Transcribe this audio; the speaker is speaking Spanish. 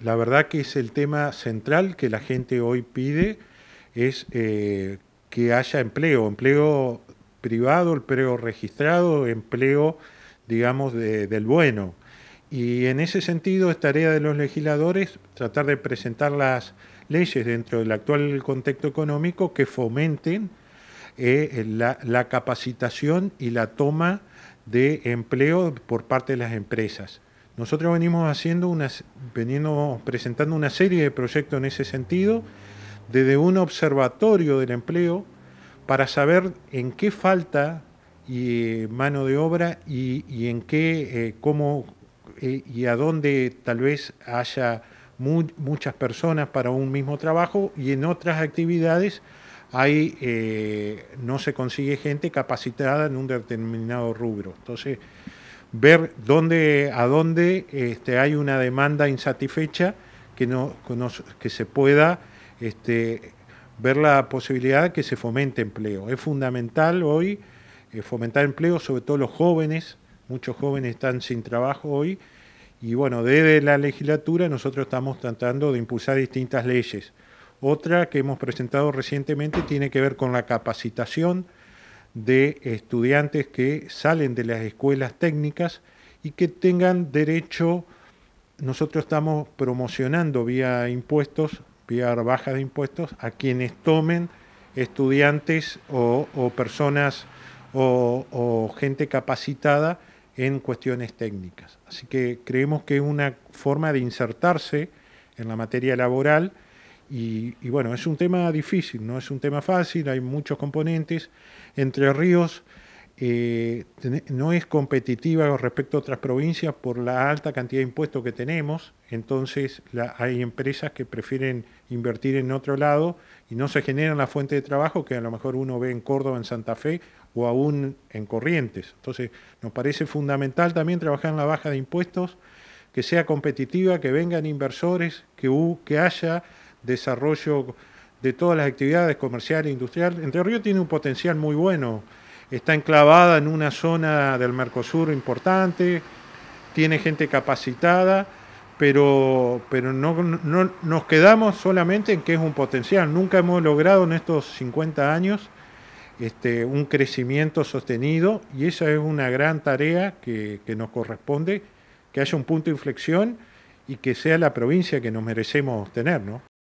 La verdad que es el tema central que la gente hoy pide, es eh, que haya empleo, empleo privado, empleo registrado, empleo, digamos, del bueno. Y en ese sentido es tarea de los legisladores tratar de presentar las leyes dentro del actual contexto económico que fomenten eh, la capacitación y la toma de empleo por parte de las empresas. Nosotros venimos haciendo presentando una serie de proyectos en ese sentido, desde un observatorio del empleo para saber en qué falta y, eh, mano de obra y, en qué, eh, cómo eh, y a dónde tal vez haya muchas personas para un mismo trabajo y en otras actividades hay, no se consigue gente capacitada en un determinado rubro. Entonces, ver dónde, a dónde este, hay una demanda insatisfecha que, no, que se pueda este, ver la posibilidad de que se fomente empleo. Es fundamental hoy eh, fomentar empleo, sobre todo los jóvenes, muchos jóvenes están sin trabajo hoy, y bueno, desde la legislatura nosotros estamos tratando de impulsar distintas leyes. Otra que hemos presentado recientemente tiene que ver con la capacitación, de estudiantes que salen de las escuelas técnicas y que tengan derecho, nosotros estamos promocionando vía impuestos, vía baja de impuestos, a quienes tomen estudiantes o, personas o, o, gente capacitada en cuestiones técnicas. Así que creemos que es una forma de insertarse en la materia laboral y, bueno, es un tema difícil, no es un tema fácil, hay muchos componentes. Entre Ríos eh, no es competitiva respecto a otras provincias por la alta cantidad de impuestos que tenemos, entonces hay empresas que prefieren invertir en otro lado y no se generan la fuente de trabajo que a lo mejor uno ve en Córdoba, en Santa Fe o aún en Corrientes. Entonces nos parece fundamental también trabajar en la baja de impuestos, que sea competitiva, que vengan inversores, que, que haya desarrollo de todas las actividades comerciales e industrial. Entre Río tiene un potencial muy bueno, está enclavada en una zona del Mercosur importante, tiene gente capacitada, pero, pero no, nos quedamos solamente en que es un potencial. Nunca hemos logrado en estos 50 años este, un crecimiento sostenido y esa es una gran tarea que, que nos corresponde, que haya un punto de inflexión y que sea la provincia que nos merecemos tener, ¿no?